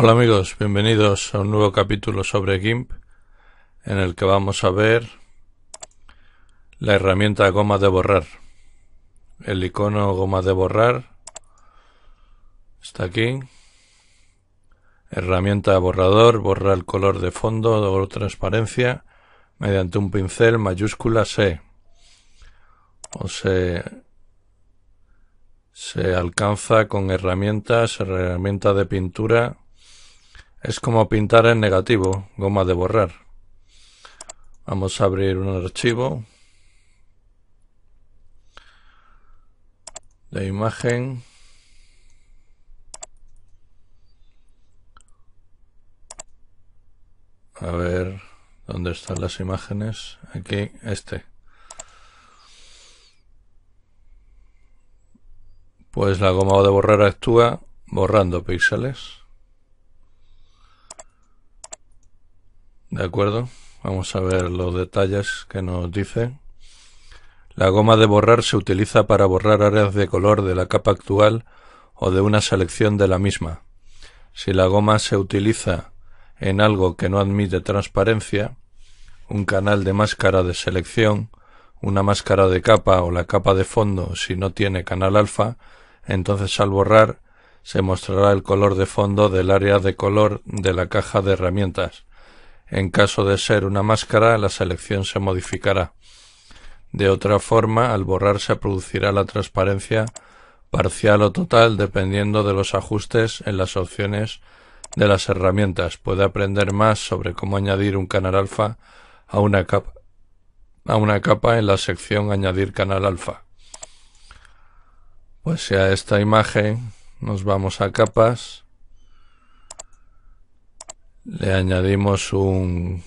Hola amigos, bienvenidos a un nuevo capítulo sobre GIMP en el que vamos a ver la herramienta goma de borrar. El icono goma de borrar está aquí. Herramienta borrador, borra el color de fondo o transparencia mediante un pincel mayúscula C. O se, se alcanza con herramientas, herramienta de pintura es como pintar en negativo, goma de borrar. Vamos a abrir un archivo de imagen. A ver, ¿dónde están las imágenes? Aquí, este. Pues la goma de borrar actúa borrando píxeles. De acuerdo, vamos a ver los detalles que nos dicen. La goma de borrar se utiliza para borrar áreas de color de la capa actual o de una selección de la misma. Si la goma se utiliza en algo que no admite transparencia, un canal de máscara de selección, una máscara de capa o la capa de fondo si no tiene canal alfa, entonces al borrar se mostrará el color de fondo del área de color de la caja de herramientas en caso de ser una máscara, la selección se modificará. De otra forma, al borrarse producirá la transparencia parcial o total dependiendo de los ajustes en las opciones de las herramientas. Puede aprender más sobre cómo añadir un canal alfa a una capa, en la sección añadir canal alfa. Pues ya esta imagen nos vamos a capas le añadimos un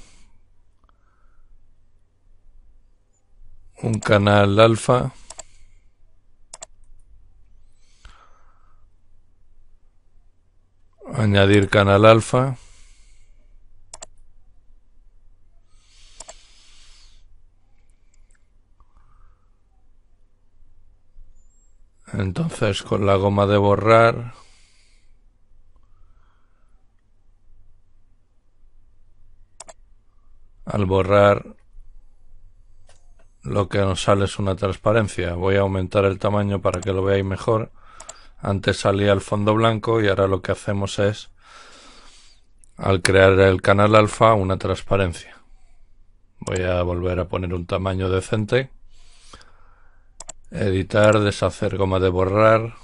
un canal alfa añadir canal alfa entonces con la goma de borrar al borrar lo que nos sale es una transparencia. Voy a aumentar el tamaño para que lo veáis mejor. Antes salía el fondo blanco y ahora lo que hacemos es, al crear el canal alfa, una transparencia. Voy a volver a poner un tamaño decente. Editar, deshacer goma de borrar.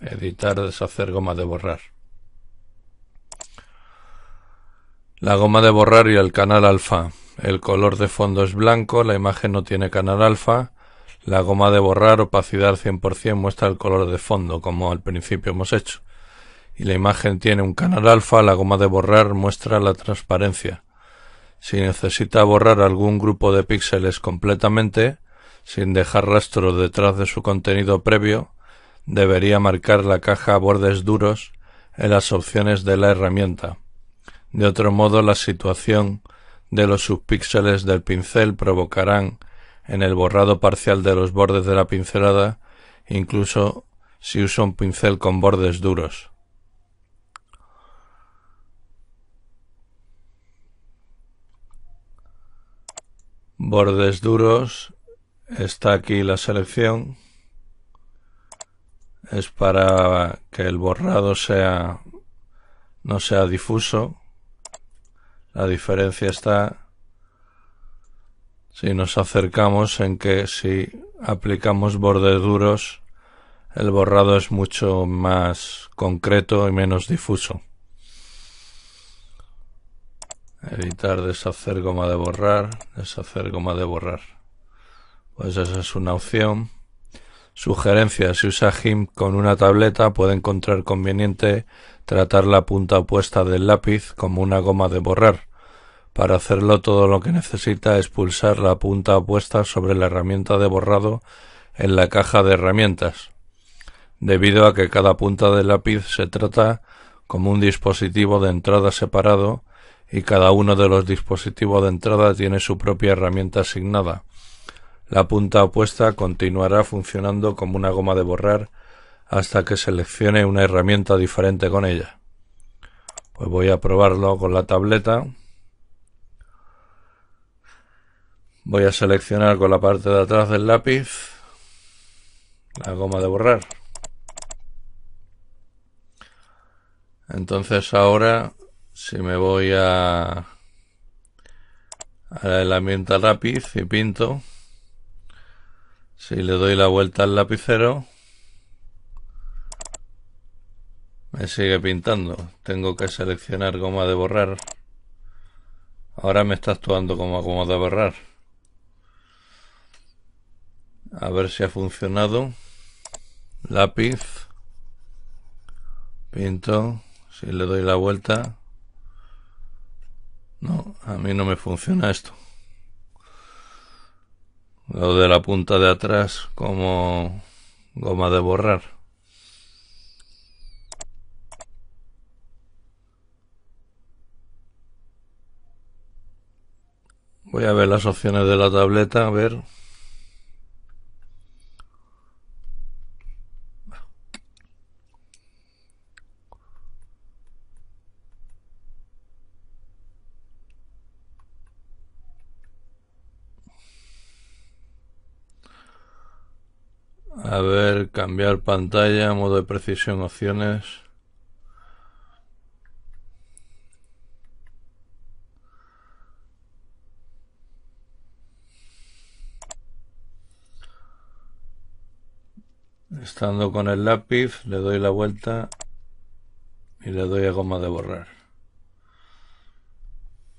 Editar, deshacer goma de borrar. La goma de borrar y el canal alfa. El color de fondo es blanco, la imagen no tiene canal alfa. La goma de borrar, opacidad 100%, muestra el color de fondo, como al principio hemos hecho. Y la imagen tiene un canal alfa, la goma de borrar muestra la transparencia. Si necesita borrar algún grupo de píxeles completamente, sin dejar rastro detrás de su contenido previo, debería marcar la caja a bordes duros en las opciones de la herramienta. De otro modo, la situación de los subpíxeles del pincel provocarán en el borrado parcial de los bordes de la pincelada, incluso si uso un pincel con bordes duros. Bordes duros, está aquí la selección, es para que el borrado sea no sea difuso. La diferencia está si nos acercamos en que si aplicamos bordes duros, el borrado es mucho más concreto y menos difuso. Evitar deshacer goma de borrar, deshacer goma de borrar. Pues esa es una opción. Sugerencia, si usa GIMP con una tableta puede encontrar conveniente tratar la punta opuesta del lápiz como una goma de borrar para hacerlo todo lo que necesita es pulsar la punta opuesta sobre la herramienta de borrado en la caja de herramientas, debido a que cada punta de lápiz se trata como un dispositivo de entrada separado y cada uno de los dispositivos de entrada tiene su propia herramienta asignada. La punta opuesta continuará funcionando como una goma de borrar hasta que seleccione una herramienta diferente con ella. Pues voy a probarlo con la tableta. Voy a seleccionar con la parte de atrás del lápiz la goma de borrar. Entonces ahora, si me voy a, la herramienta lápiz y pinto, si le doy la vuelta al lapicero, me sigue pintando. Tengo que seleccionar goma de borrar. Ahora me está actuando como goma de borrar. A ver si ha funcionado. Lápiz. Pinto. Si le doy la vuelta. No, a mí no me funciona esto. Lo de la punta de atrás como goma de borrar. Voy a ver las opciones de la tableta, a ver. A ver, cambiar pantalla, modo de precisión, opciones. Estando con el lápiz, le doy la vuelta y le doy a goma de borrar.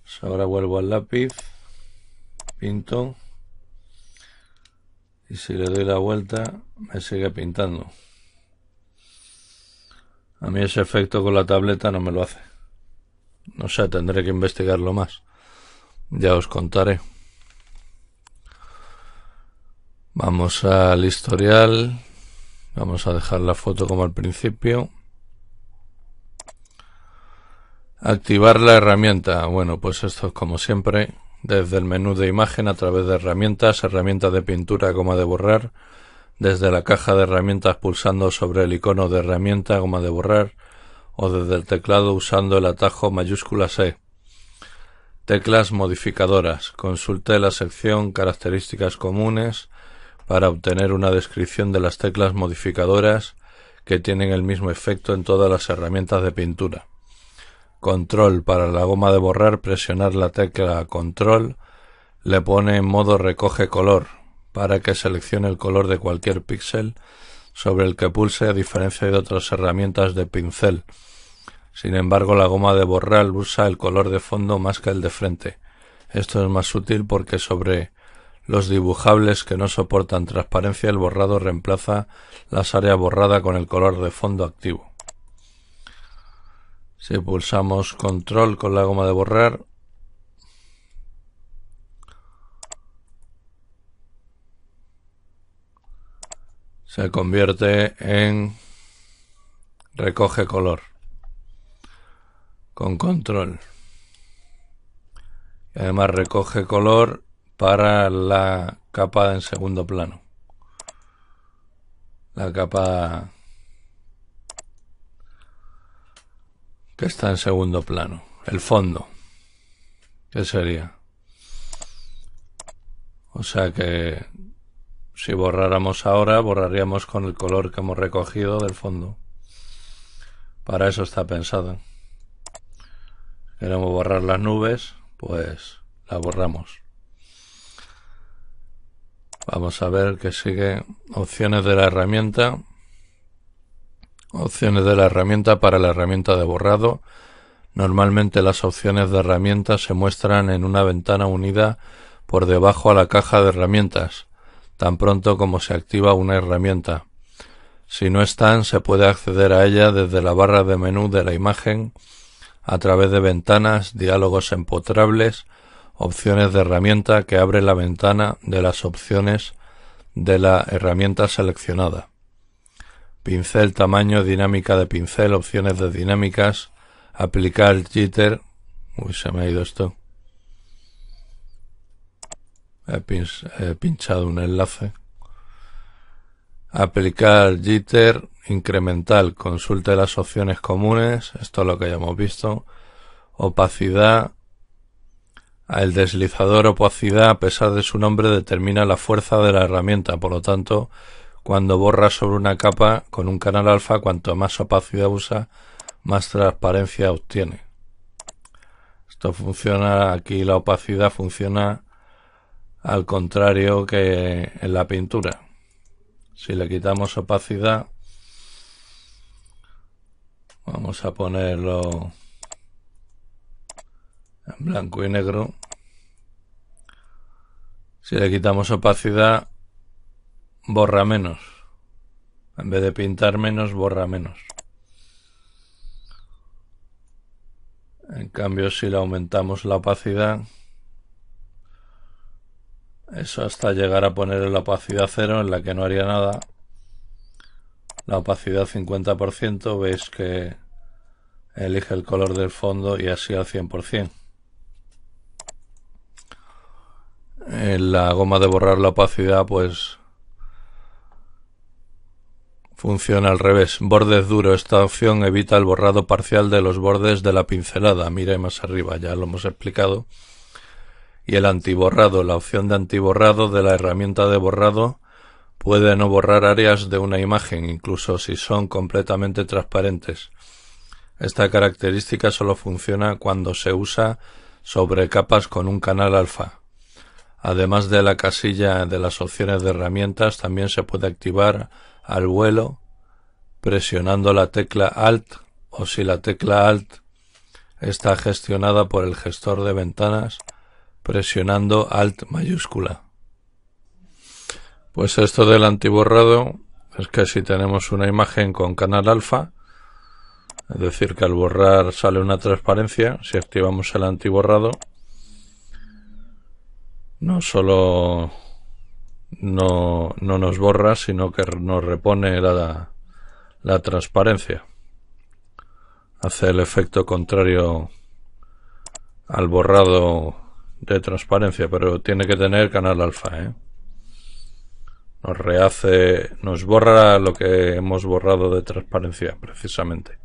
Pues ahora vuelvo al lápiz, pinto y si le doy la vuelta me sigue pintando. A mí ese efecto con la tableta no me lo hace. No sé, tendré que investigarlo más. Ya os contaré. Vamos al historial. Vamos a dejar la foto como al principio. Activar la herramienta. Bueno, pues esto es como siempre desde el menú de imagen a través de herramientas, herramientas de pintura, goma de borrar, desde la caja de herramientas pulsando sobre el icono de herramienta, goma de borrar, o desde el teclado usando el atajo mayúscula C. Teclas modificadoras. Consulte la sección Características comunes para obtener una descripción de las teclas modificadoras que tienen el mismo efecto en todas las herramientas de pintura control para la goma de borrar, presionar la tecla control, le pone en modo recoge color para que seleccione el color de cualquier píxel sobre el que pulse a diferencia de otras herramientas de pincel. Sin embargo, la goma de borrar usa el color de fondo más que el de frente. Esto es más útil porque sobre los dibujables que no soportan transparencia el borrado reemplaza las áreas borradas con el color de fondo activo. Si pulsamos control con la goma de borrar, se convierte en recoge color con control. además recoge color para la capa en segundo plano. La capa que está en segundo plano. El fondo. ¿Qué sería? O sea que si borráramos ahora, borraríamos con el color que hemos recogido del fondo. Para eso está pensado. queremos borrar las nubes, pues la borramos. Vamos a ver que sigue opciones de la herramienta. Opciones de la herramienta para la herramienta de borrado. Normalmente las opciones de herramientas se muestran en una ventana unida por debajo a la caja de herramientas, tan pronto como se activa una herramienta. Si no están, se puede acceder a ella desde la barra de menú de la imagen, a través de ventanas, diálogos empotrables, opciones de herramienta que abre la ventana de las opciones de la herramienta seleccionada pincel, tamaño, dinámica de pincel, opciones de dinámicas, aplicar jitter. Uy, se me ha ido esto. He, pinchado un enlace. Aplicar jitter incremental. Consulte las opciones comunes. Esto es lo que ya hemos visto. Opacidad. El deslizador opacidad, a pesar de su nombre, determina la fuerza de la herramienta. Por lo tanto, cuando borras sobre una capa con un canal alfa, cuanto más opacidad usa, más transparencia obtiene. Esto funciona, aquí la opacidad funciona al contrario que en la pintura. Si le quitamos opacidad, vamos a ponerlo en blanco y negro. Si le quitamos opacidad, borra menos. En vez de pintar menos, borra menos. En cambio, si le aumentamos la opacidad, eso hasta llegar a poner la opacidad cero en la que no haría nada, la opacidad 50%, veis que elige el color del fondo y así al 100%. En la goma de borrar la opacidad, pues Funciona al revés. Bordes duro. Esta opción evita el borrado parcial de los bordes de la pincelada. Mire más arriba, ya lo hemos explicado. Y el antiborrado. La opción de antiborrado de la herramienta de borrado puede no borrar áreas de una imagen, incluso si son completamente transparentes. Esta característica solo funciona cuando se usa sobre capas con un canal alfa. Además de la casilla de las opciones de herramientas, también se puede activar al vuelo presionando la tecla Alt o si la tecla Alt está gestionada por el gestor de ventanas presionando Alt mayúscula. Pues esto del antiborrado es que si tenemos una imagen con canal alfa, es decir, que al borrar sale una transparencia, si activamos el antiborrado, no solo no, no nos borra, sino que nos repone la, la transparencia. Hace el efecto contrario al borrado de transparencia, pero tiene que tener canal alfa. ¿eh? Nos rehace, nos borra lo que hemos borrado de transparencia, precisamente.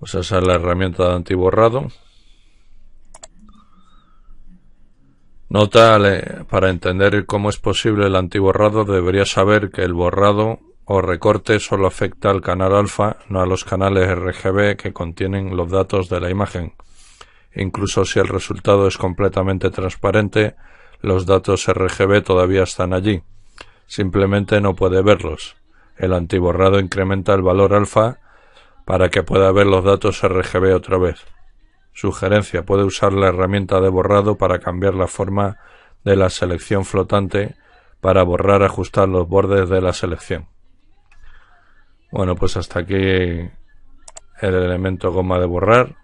Pues esa es la herramienta de antiborrado. Nota para entender cómo es posible el antiborrado debería saber que el borrado o recorte solo afecta al canal alfa, no a los canales RGB que contienen los datos de la imagen. Incluso si el resultado es completamente transparente, los datos RGB todavía están allí. Simplemente no puede verlos. El antiborrado incrementa el valor alfa para que pueda ver los datos RGB otra vez. Sugerencia. Puede usar la herramienta de borrado para cambiar la forma de la selección flotante para borrar, ajustar los bordes de la selección. Bueno, pues hasta aquí el elemento goma de borrar.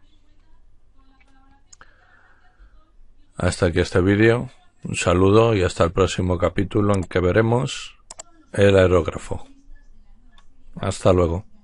Hasta aquí este vídeo. Un saludo y hasta el próximo capítulo en que veremos el aerógrafo. Hasta luego.